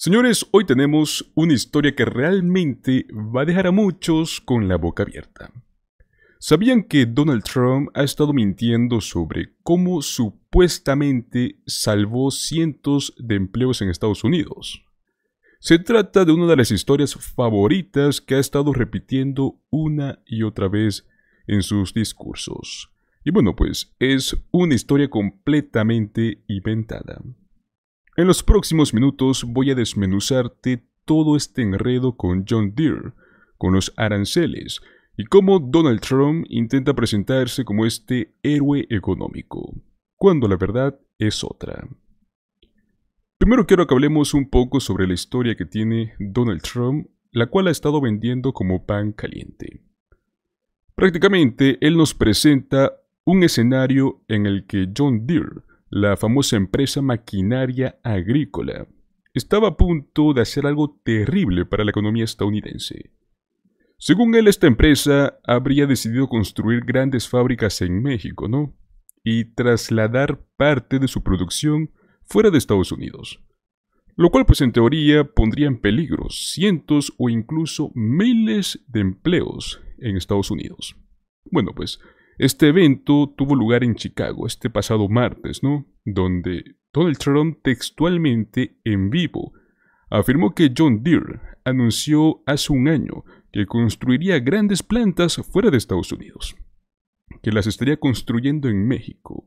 Señores, hoy tenemos una historia que realmente va a dejar a muchos con la boca abierta. ¿Sabían que Donald Trump ha estado mintiendo sobre cómo supuestamente salvó cientos de empleos en Estados Unidos? Se trata de una de las historias favoritas que ha estado repitiendo una y otra vez en sus discursos. Y bueno, pues es una historia completamente inventada. En los próximos minutos voy a desmenuzarte todo este enredo con John Deere, con los aranceles y cómo Donald Trump intenta presentarse como este héroe económico, cuando la verdad es otra. Primero quiero que hablemos un poco sobre la historia que tiene Donald Trump, la cual ha estado vendiendo como pan caliente. Prácticamente él nos presenta un escenario en el que John Deere la famosa empresa maquinaria agrícola, estaba a punto de hacer algo terrible para la economía estadounidense. Según él, esta empresa habría decidido construir grandes fábricas en México, ¿no? Y trasladar parte de su producción fuera de Estados Unidos. Lo cual pues en teoría pondría en peligro cientos o incluso miles de empleos en Estados Unidos. Bueno pues, este evento tuvo lugar en Chicago este pasado martes, ¿no? Donde Donald Trump textualmente en vivo afirmó que John Deere anunció hace un año que construiría grandes plantas fuera de Estados Unidos, que las estaría construyendo en México.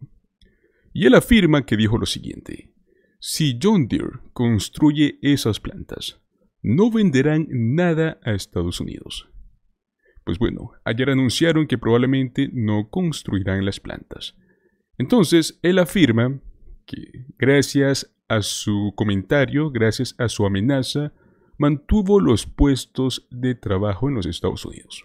Y él afirma que dijo lo siguiente, si John Deere construye esas plantas, no venderán nada a Estados Unidos. Pues bueno, ayer anunciaron que probablemente no construirán las plantas. Entonces, él afirma que gracias a su comentario, gracias a su amenaza, mantuvo los puestos de trabajo en los Estados Unidos.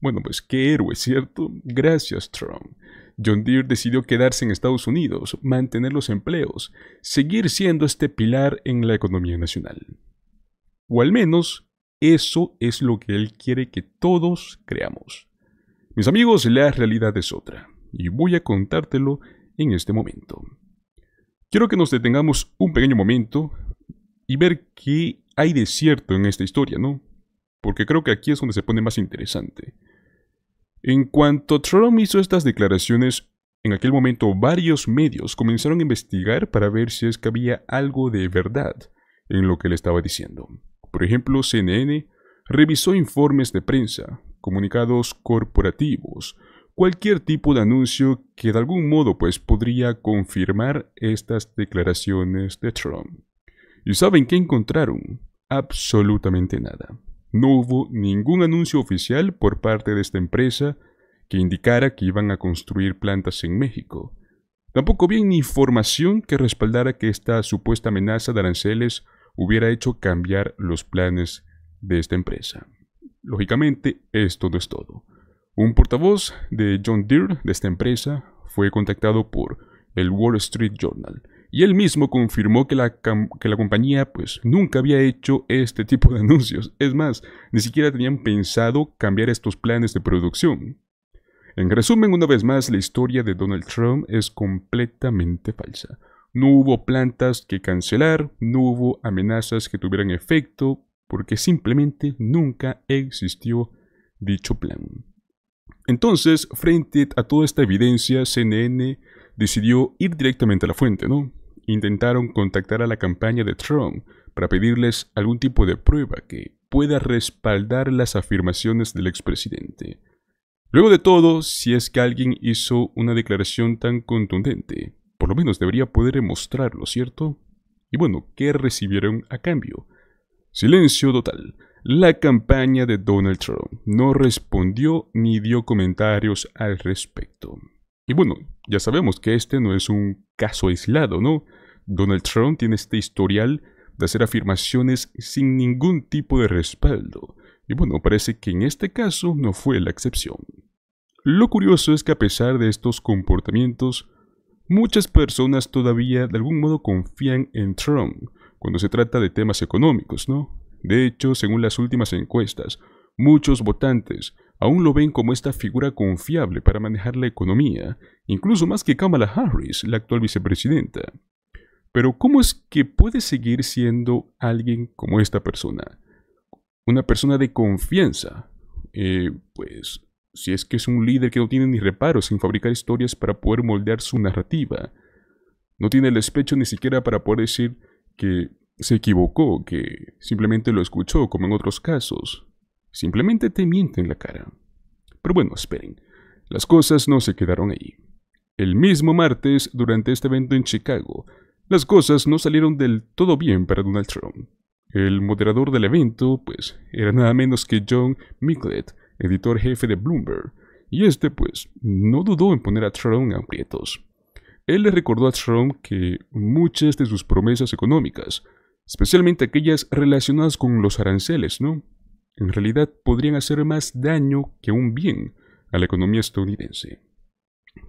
Bueno, pues qué héroe, ¿cierto? Gracias, Trump. John Deere decidió quedarse en Estados Unidos, mantener los empleos, seguir siendo este pilar en la economía nacional. O al menos eso es lo que Él quiere que todos creamos. Mis amigos, la realidad es otra, y voy a contártelo en este momento. Quiero que nos detengamos un pequeño momento y ver qué hay de cierto en esta historia, ¿no? Porque creo que aquí es donde se pone más interesante. En cuanto Trump hizo estas declaraciones, en aquel momento varios medios comenzaron a investigar para ver si es que había algo de verdad en lo que él estaba diciendo. Por ejemplo, CNN revisó informes de prensa, comunicados corporativos, cualquier tipo de anuncio que de algún modo pues podría confirmar estas declaraciones de Trump. ¿Y saben qué encontraron? Absolutamente nada. No hubo ningún anuncio oficial por parte de esta empresa que indicara que iban a construir plantas en México. Tampoco había ni información que respaldara que esta supuesta amenaza de aranceles hubiera hecho cambiar los planes de esta empresa. Lógicamente, esto no es todo. Un portavoz de John Deere de esta empresa fue contactado por el Wall Street Journal y él mismo confirmó que la, compañía pues nunca había hecho este tipo de anuncios. Es más, ni siquiera tenían pensado cambiar estos planes de producción. En resumen, una vez más, la historia de Donald Trump es completamente falsa. No hubo plantas que cancelar, no hubo amenazas que tuvieran efecto, porque simplemente nunca existió dicho plan. Entonces, frente a toda esta evidencia, CNN decidió ir directamente a la fuente, ¿no? Intentaron contactar a la campaña de Trump para pedirles algún tipo de prueba que pueda respaldar las afirmaciones del expresidente. Luego de todo, si es que alguien hizo una declaración tan contundente, por lo menos debería poder demostrarlo, ¿cierto? Y bueno, ¿qué recibieron a cambio? Silencio total. La campaña de Donald Trump no respondió ni dio comentarios al respecto. Y bueno, ya sabemos que este no es un caso aislado, ¿no? Donald Trump tiene este historial de hacer afirmaciones sin ningún tipo de respaldo. Y bueno, parece que en este caso no fue la excepción. Lo curioso es que a pesar de estos comportamientos, Muchas personas todavía de algún modo confían en Trump cuando se trata de temas económicos, ¿no? De hecho, según las últimas encuestas, muchos votantes aún lo ven como esta figura confiable para manejar la economía, incluso más que Kamala Harris, la actual vicepresidenta. Pero ¿cómo es que puede seguir siendo alguien como esta persona? Una persona de confianza. Eh, pues si es que es un líder que no tiene ni reparos en fabricar historias para poder moldear su narrativa. No tiene el despecho ni siquiera para poder decir que se equivocó, que simplemente lo escuchó, como en otros casos. Simplemente te miente en la cara. Pero bueno, esperen. Las cosas no se quedaron ahí. El mismo martes, durante este evento en Chicago, las cosas no salieron del todo bien para Donald Trump. El moderador del evento, pues, era nada menos que John Micklet, editor jefe de Bloomberg, y este pues no dudó en poner a Trump en aprietos. Él le recordó a Trump que muchas de sus promesas económicas, especialmente aquellas relacionadas con los aranceles, ¿no? En realidad podrían hacer más daño que un bien a la economía estadounidense.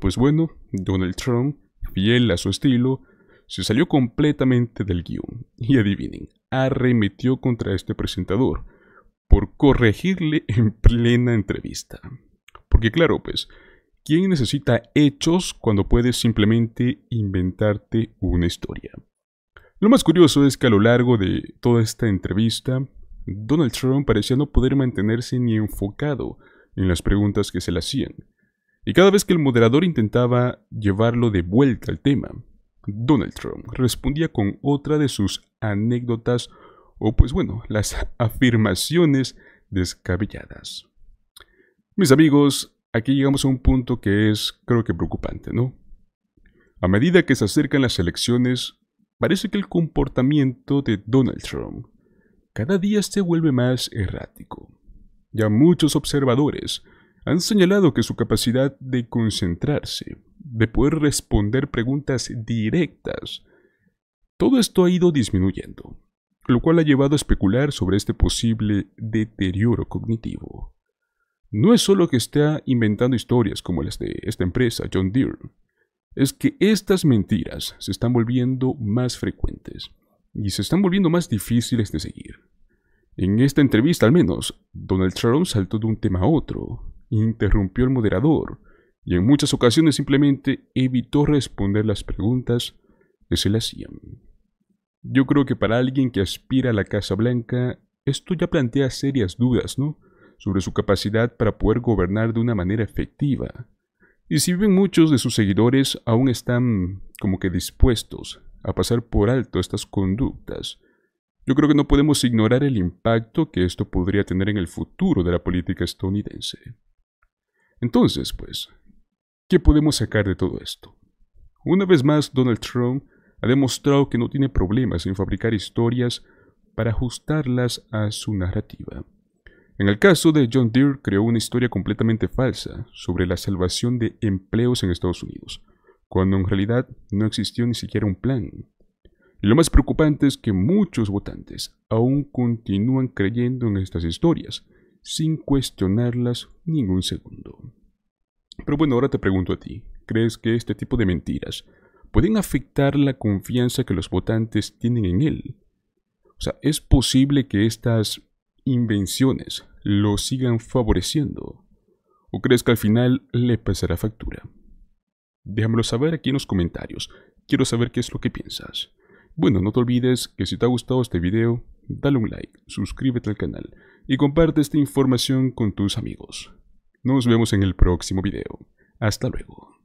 Pues bueno, Donald Trump, fiel a su estilo, se salió completamente del guión y adivinen, arremetió contra este presentador, por corregirle en plena entrevista. Porque claro, pues, ¿quién necesita hechos cuando puedes simplemente inventarte una historia? Lo más curioso es que a lo largo de toda esta entrevista, Donald Trump parecía no poder mantenerse ni enfocado en las preguntas que se le hacían. Y cada vez que el moderador intentaba llevarlo de vuelta al tema, Donald Trump respondía con otra de sus anécdotas o pues bueno, las afirmaciones descabelladas. Mis amigos, aquí llegamos a un punto que es creo que preocupante, ¿no? A medida que se acercan las elecciones, parece que el comportamiento de Donald Trump cada día se vuelve más errático. Ya muchos observadores han señalado que su capacidad de concentrarse, de poder responder preguntas directas, todo esto ha ido disminuyendo lo cual ha llevado a especular sobre este posible deterioro cognitivo. No es solo que está inventando historias como las de esta empresa, John Deere, es que estas mentiras se están volviendo más frecuentes y se están volviendo más difíciles de seguir. En esta entrevista al menos, Donald Trump saltó de un tema a otro, interrumpió al moderador y en muchas ocasiones simplemente evitó responder las preguntas que se le hacían. Yo creo que para alguien que aspira a la Casa Blanca, esto ya plantea serias dudas, ¿no? Sobre su capacidad para poder gobernar de una manera efectiva. Y si bien muchos de sus seguidores aún están como que dispuestos a pasar por alto estas conductas, yo creo que no podemos ignorar el impacto que esto podría tener en el futuro de la política estadounidense. Entonces, pues, ¿qué podemos sacar de todo esto? Una vez más, Donald Trump ha demostrado que no tiene problemas en fabricar historias para ajustarlas a su narrativa. En el caso de John Deere creó una historia completamente falsa sobre la salvación de empleos en Estados Unidos, cuando en realidad no existió ni siquiera un plan. Y lo más preocupante es que muchos votantes aún continúan creyendo en estas historias, sin cuestionarlas ningún segundo. Pero bueno, ahora te pregunto a ti, ¿crees que este tipo de mentiras pueden afectar la confianza que los votantes tienen en él. O sea, es posible que estas invenciones lo sigan favoreciendo. ¿O crees que al final le pasará factura? Déjamelo saber aquí en los comentarios. Quiero saber qué es lo que piensas. Bueno, no te olvides que si te ha gustado este video, dale un like, suscríbete al canal y comparte esta información con tus amigos. Nos vemos en el próximo video. Hasta luego.